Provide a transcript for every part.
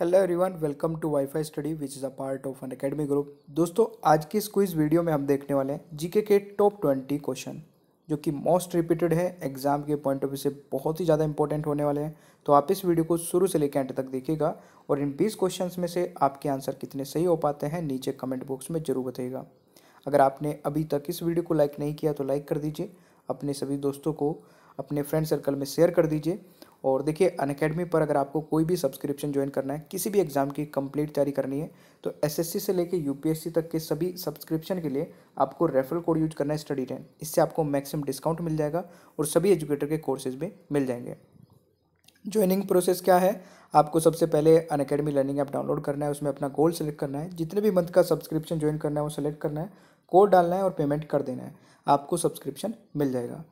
hello everyone welcome to WiFi study which is a part of Unacademy group दोस्तों आज की इस quiz video में हम देखने वाले हैं जीके के टॉप ट्वेंटी क्वेश्चन जो कि मोस्ट रिपीटेड है एग्जाम के पॉइंट ऑफ व्यू से बहुत ही ज़्यादा इंपॉर्टेंट होने वाले हैं तो आप इस वीडियो को शुरू से लेकर एंड तक देखिएगा और इन बीस क्वेश्चन में से आपके आंसर कितने सही हो पाते हैं नीचे कमेंट बॉक्स में जरूर बताइएगा अगर आपने अभी तक इस वीडियो को लाइक नहीं किया तो लाइक कर दीजिए अपने सभी दोस्तों को अपने फ्रेंड सर्कल में शेयर कर दीजिए और देखिए अनकेडमी पर अगर आपको कोई भी सब्सक्रिप्शन ज्वाइन करना है किसी भी एग्ज़ाम की कंप्लीट तैयारी करनी है तो एसएससी से लेकर यूपीएससी तक के सभी सब्सक्रिप्शन के लिए आपको रेफरल कोड यूज करना है स्टडी टेन इससे आपको मैक्सिमम डिस्काउंट मिल जाएगा और सभी एजुकेटर के कोर्सेज भी मिल जाएंगे ज्वाइनिंग प्रोसेस क्या है आपको सबसे पहले Unacademy learning app download करना है उसमें अपना गोल सेलेक्ट करना है जितने भी मंथ का सब्सक्रिप्शन ज्वाइन करना है वो सेलेक्ट करना है कोड डालना है और पेमेंट कर देना है आपको सब्सक्रिप्शन मिल जाएगा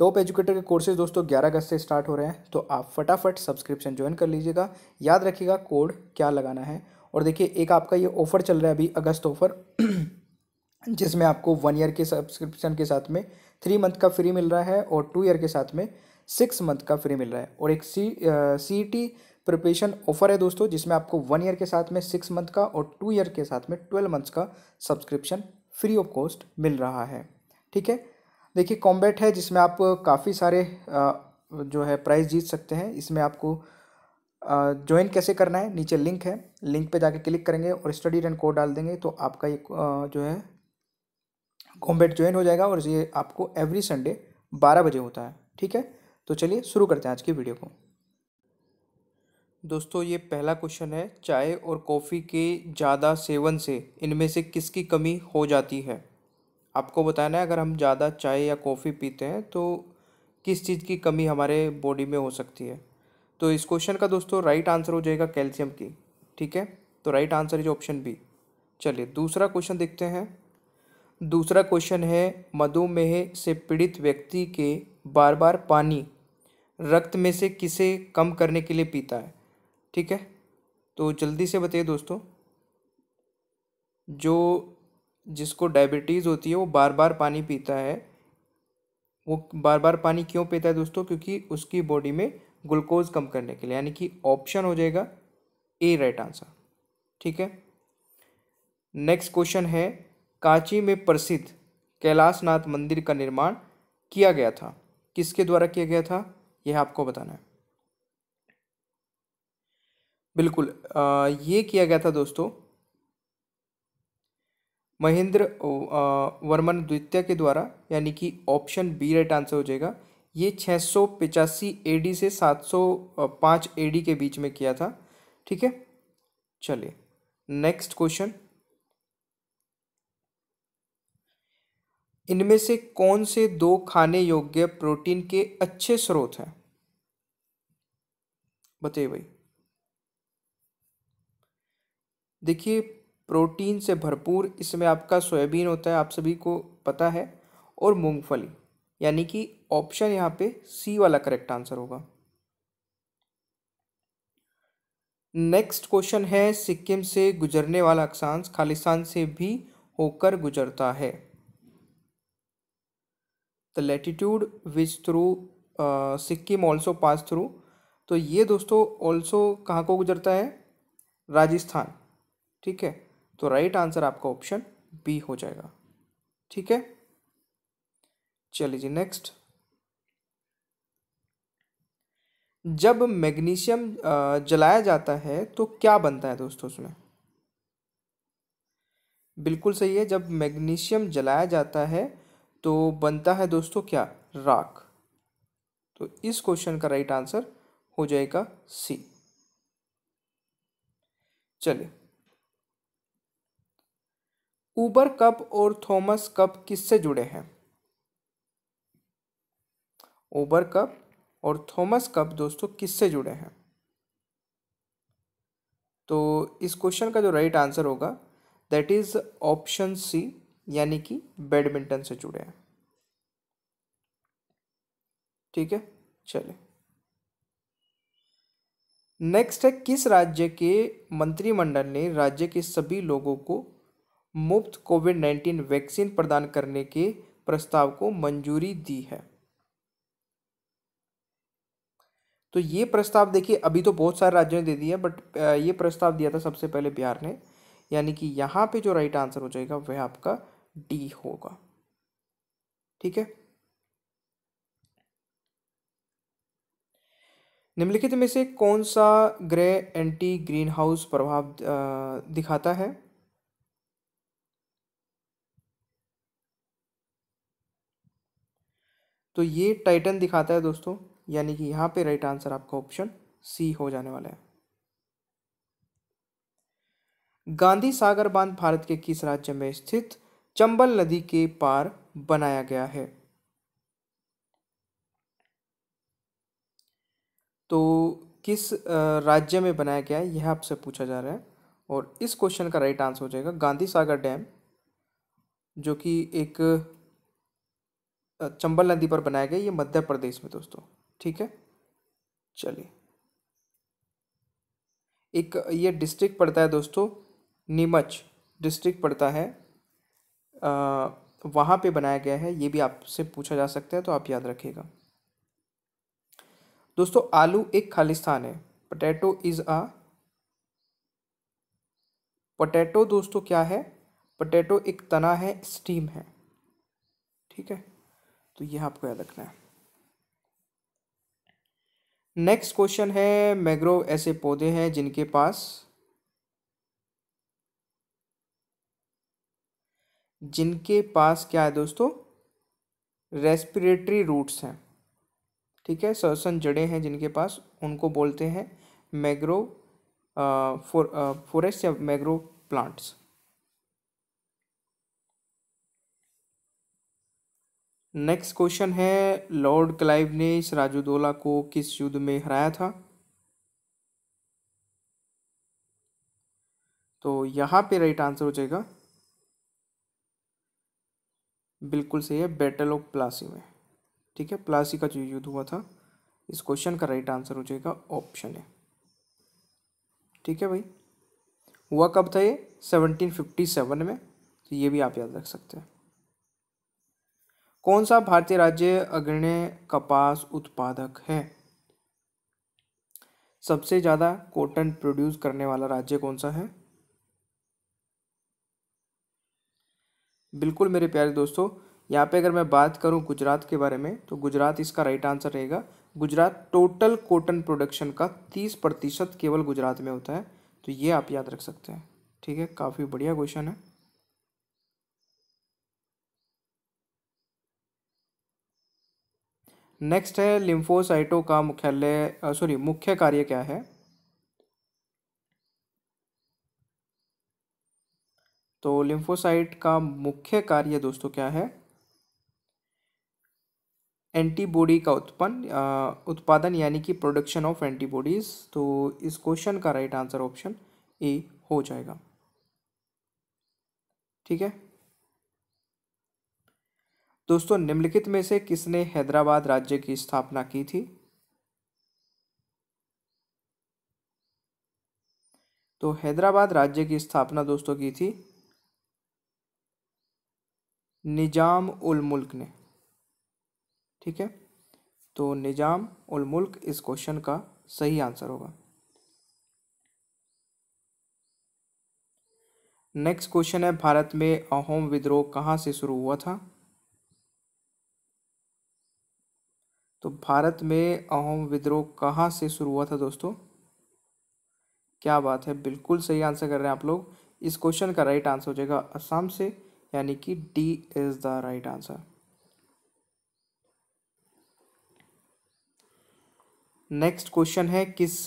टॉप एजुकेटर के कोर्सेज दोस्तों ग्यारह अगस्त से स्टार्ट हो रहे हैं तो आप फटाफट सब्सक्रिप्शन ज्वाइन कर लीजिएगा याद रखिएगा कोड क्या लगाना है और देखिए एक आपका ये ऑफ़र चल रहा है अभी अगस्त ऑफ़र जिसमें आपको वन ईयर के सब्सक्रिप्शन के साथ में थ्री मंथ का फ्री मिल रहा है और टू ईयर के साथ में सिक्स मंथ का फ्री मिल रहा है और एक C C T preparation offer है दोस्तों जिसमें आपको वन ईयर के साथ में सिक्स मंथ का और टू ईयर के साथ में ट्वेल्व मंथ्स का सब्सक्रिप्शन फ्री ऑफ कॉस्ट मिल रहा है ठीक है देखिए कॉम्बैट है जिसमें आप काफ़ी सारे जो है प्राइज़ जीत सकते हैं इसमें आपको ज्वाइन कैसे करना है नीचे लिंक है लिंक पे जाके क्लिक करेंगे और स्टडी रन कोड डाल देंगे तो आपका ये जो है कॉम्बैट ज्वाइन हो जाएगा और ये आपको एवरी संडे बारह बजे होता है ठीक है तो चलिए शुरू करते हैं आज की वीडियो को दोस्तों ये पहला क्वेश्चन है चाय और कॉफ़ी के ज़्यादा सेवन से इनमें से किसकी कमी हो जाती है आपको बताना है अगर हम ज़्यादा चाय या कॉफ़ी पीते हैं तो किस चीज़ की कमी हमारे बॉडी में हो सकती है तो इस क्वेश्चन का दोस्तों राइट आंसर हो जाएगा कैल्शियम की ठीक है तो right answer is option B चलिए दूसरा क्वेश्चन देखते हैं दूसरा क्वेश्चन है मधुमेह से पीड़ित व्यक्ति के बार बार पानी रक्त में से किसे कम करने के लिए पीता है ठीक है तो जल्दी से बताइए दोस्तों जो जिसको डायबिटीज़ होती है वो बार बार पानी पीता है वो बार बार पानी क्यों पीता है दोस्तों क्योंकि उसकी बॉडी में ग्लूकोज कम करने के लिए यानी कि ऑप्शन हो जाएगा ए राइट आंसर ठीक है नेक्स्ट क्वेश्चन है कांची में प्रसिद्ध कैलाशनाथ मंदिर का निर्माण किया गया था किसके द्वारा किया गया था यह आपको बताना है बिल्कुल आ, ये किया गया था दोस्तों महेंद्र वर्मन द्वितीय के द्वारा यानी कि ऑप्शन बी राइट आंसर हो जाएगा ये छः सौ पिचासी ए डी से सात सौ पाँच ए डी के बीच में किया था ठीक है चलिए नेक्स्ट क्वेश्चन इनमें से कौन से दो खाने योग्य प्रोटीन के अच्छे स्रोत हैं बताइए भाई देखिए प्रोटीन से भरपूर इसमें आपका सोयाबीन होता है आप सभी को पता है और मूंगफली यानी कि ऑप्शन यहाँ पे सी वाला करेक्ट आंसर होगा नेक्स्ट क्वेश्चन है सिक्किम से गुजरने वाला अक्षांश खालिस्तान से भी होकर गुजरता है the latitude which through Sikkim also pass through तो ये दोस्तों ऑल्सो कहाँ को गुजरता है राजस्थान ठीक है तो राइट आंसर आपका ऑप्शन बी हो जाएगा ठीक है चलिए जी नेक्स्ट जब मैग्नीशियम जलाया जाता है तो क्या बनता है दोस्तों उसमें बिल्कुल सही है जब मैग्नीशियम जलाया जाता है तो बनता है दोस्तों क्या राख तो इस क्वेश्चन का राइट आंसर हो जाएगा सी चलिए उबर कप और थॉमस कप किससे जुड़े हैं ऊबर कप और थॉमस कप दोस्तों किससे जुड़े हैं तो इस क्वेश्चन का जो राइट आंसर होगा दैट इज ऑप्शन सी यानी कि बैडमिंटन से जुड़े हैं ठीक है चले नेक्स्ट है किस राज्य के मंत्रिमंडल ने राज्य के सभी लोगों को मुफ्त कोविड नाइन्टीन वैक्सीन प्रदान करने के प्रस्ताव को मंजूरी दी है तो ये प्रस्ताव देखिए अभी तो बहुत सारे राज्यों ने दे दिया बट ये प्रस्ताव दिया था सबसे पहले बिहार ने यानी कि यहाँ पे जो राइट आंसर हो जाएगा वह आपका डी होगा ठीक है निम्नलिखित में से कौन सा ग्रह एंटी ग्रीन हाउस प्रभाव दिखाता है तो ये टाइटन दिखाता है दोस्तों यानी कि यहाँ पे राइट आंसर आपका ऑप्शन सी हो जाने वाला है गांधी सागर बांध भारत के किस राज्य में स्थित चंबल नदी के पार बनाया गया है तो किस राज्य में बनाया गया है यह आपसे पूछा जा रहा है और इस क्वेश्चन का राइट आंसर हो जाएगा गांधी सागर डैम जो कि एक चंबल नदी पर बनाया गया ये मध्य प्रदेश में दोस्तों ठीक है चलिए एक ये डिस्ट्रिक्ट पड़ता है दोस्तों नीमच डिस्ट्रिक्ट पड़ता है वहाँ पे बनाया गया है ये भी आपसे पूछा जा सकता है तो आप याद रखिएगा दोस्तों आलू एक खालिस्तान है पटैटो इज़ अ पटैटो दोस्तों क्या है पटैटो एक तना है स्टीम है ठीक है तो यह आपको याद रखना है नेक्स्ट क्वेश्चन है मैग्रो ऐसे पौधे हैं जिनके पास जिनके पास क्या है दोस्तों रेस्पिरेटरी रूट्स हैं ठीक है सरसन जड़े हैं जिनके पास उनको बोलते हैं मैग्रो फॉरेस्ट या मैग्रो प्लांट्स नेक्स्ट क्वेश्चन है लॉर्ड क्लाइव ने सराजुद्दौला को किस युद्ध में हराया था तो यहाँ पे राइट आंसर हो जाएगा बिल्कुल सही है बैटल ऑफ प्लासी में ठीक है प्लासी का जो युद्ध हुआ था इस क्वेश्चन का राइट आंसर हो जाएगा ऑप्शन है ठीक है भाई हुआ कब था ये सेवनटीन फिफ्टी सेवन में तो ये भी आप याद रख सकते हैं कौन सा भारतीय राज्य अग्रण्य कपास उत्पादक है सबसे ज़्यादा कॉटन प्रोड्यूस करने वाला राज्य कौन सा है बिल्कुल मेरे प्यारे दोस्तों यहाँ पे अगर मैं बात करूँ गुजरात के बारे में तो गुजरात इसका राइट आंसर रहेगा गुजरात टोटल कॉटन प्रोडक्शन का तीस प्रतिशत केवल गुजरात में होता है तो ये आप याद रख सकते हैं ठीक है काफ़ी बढ़िया क्वेश्चन है नेक्स्ट है लिम्फोसाइटों का मुख्यालय सॉरी मुख्य कार्य क्या है तो लिम्फोसाइट का मुख्य कार्य दोस्तों क्या है एंटीबॉडी का उत्पन्न उत्पादन यानी कि प्रोडक्शन ऑफ एंटीबॉडीज तो इस क्वेश्चन का राइट आंसर ऑप्शन ए हो जाएगा ठीक है दोस्तों निम्नलिखित में से किसने हैदराबाद राज्य की स्थापना की थी तो हैदराबाद राज्य की स्थापना दोस्तों की थी निजाम उल मुल्क ने ठीक है तो निजाम उल मुल्क इस क्वेश्चन का सही आंसर होगा नेक्स्ट क्वेश्चन है भारत में अहोम विद्रोह कहाँ से शुरू हुआ था तो भारत में अहोम विद्रोह कहाँ से शुरू हुआ था दोस्तों क्या बात है बिल्कुल सही आंसर कर रहे हैं आप लोग इस क्वेश्चन का राइट आंसर हो जाएगा असम से यानी कि D is the right answer next question है किस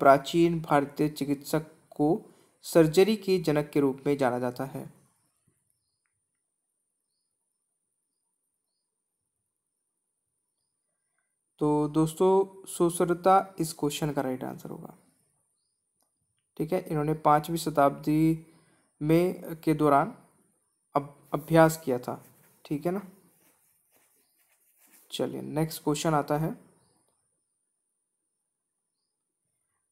प्राचीन भारतीय चिकित्सक को सर्जरी के जनक के रूप में जाना जाता है तो दोस्तों सुश्रता इस क्वेश्चन का राइट आंसर होगा ठीक है इन्होंने पाँचवीं शताब्दी में के दौरान अब अभ्यास किया था ठीक है ना चलिए नेक्स्ट क्वेश्चन आता है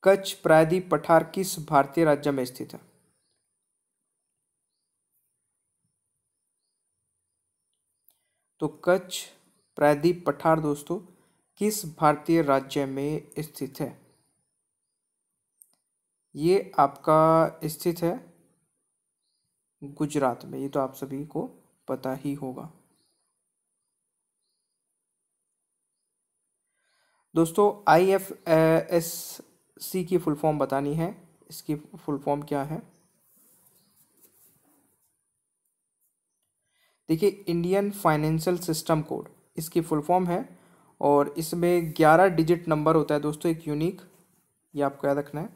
कच्छ प्रायदी पठार किस भारतीय राज्य में स्थित है तो कच्छ प्रायदी पठार दोस्तों किस भारतीय राज्य में स्थित है ये आपका स्थित है गुजरात में ये तो आप सभी को पता ही होगा दोस्तों आई एफ एस सी की फुल फॉर्म बतानी है इसकी फुल फॉर्म क्या है देखिए इंडियन फाइनेंशियल सिस्टम कोड इसकी फुल फॉर्म है और इसमें ग्यारह डिजिट नंबर होता है दोस्तों एक यूनिक ये आपको याद रखना है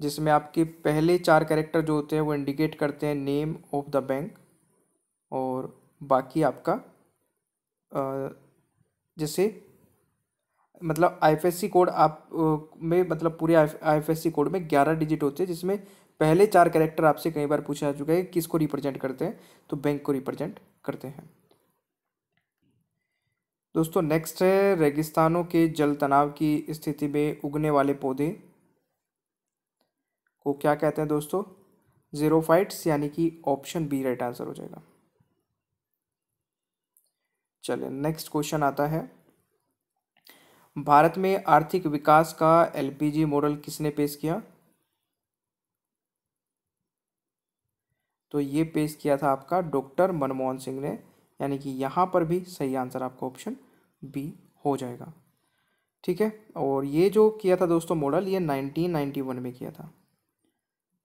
जिसमें आपके पहले चार कैरेक्टर जो होते हैं वो इंडिकेट करते हैं नेम ऑफ द बैंक और बाकी आपका जैसे मतलब आईएफएससी कोड आप में मतलब पूरे आईएफएससी कोड में ग्यारह डिजिट होते हैं जिसमें पहले चार कैरेक्टर आपसे कई बार पूछा जा चुका है किसको रिप्रेजेंट करते हैं तो बैंक को रिप्रेजेंट करते हैं दोस्तों नेक्स्ट है रेगिस्तानों के जल तनाव की स्थिति में उगने वाले पौधे को क्या कहते हैं दोस्तों जीरो फाइट्स यानी कि ऑप्शन बी राइट आंसर हो जाएगा चलिए नेक्स्ट क्वेश्चन आता है भारत में आर्थिक विकास का एलपीजी मॉडल किसने पेश किया तो ये पेश किया था आपका डॉक्टर मनमोहन सिंह ने यानी कि यहाँ पर भी सही आंसर आपका ऑप्शन बी हो जाएगा ठीक है और ये जो किया था दोस्तों मॉडल ये 1991 में किया था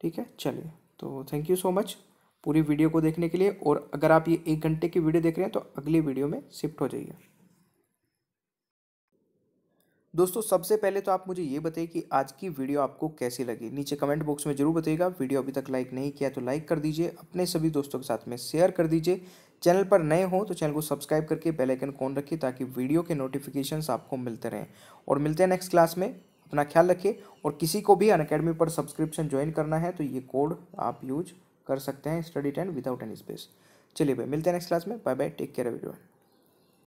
ठीक है चलिए तो थैंक यू सो मच पूरी वीडियो को देखने के लिए और अगर आप ये एक घंटे की वीडियो देख रहे हैं तो अगली वीडियो में शिफ्ट हो जाइए दोस्तों सबसे पहले तो आप मुझे ये बताइए कि आज की वीडियो आपको कैसी लगी नीचे कमेंट बॉक्स में जरूर बताइएगा वीडियो अभी तक लाइक नहीं किया तो लाइक कर दीजिए अपने सभी दोस्तों के साथ में शेयर कर दीजिए चैनल पर नए हो तो चैनल को सब्सक्राइब करके बेल आइकन कौन रखिए ताकि वीडियो के नोटिफिकेशंस आपको मिलते रहें और मिलते हैं नेक्स्ट क्लास में अपना ख्याल रखिए और किसी को भी अन अकेडमी पर सब्सक्रिप्शन ज्वाइन करना है तो ये कोड आप यूज कर सकते हैं study ten without any space चलिए भाई मिलते हैं नेक्स्ट क्लास में bye bye take care everyone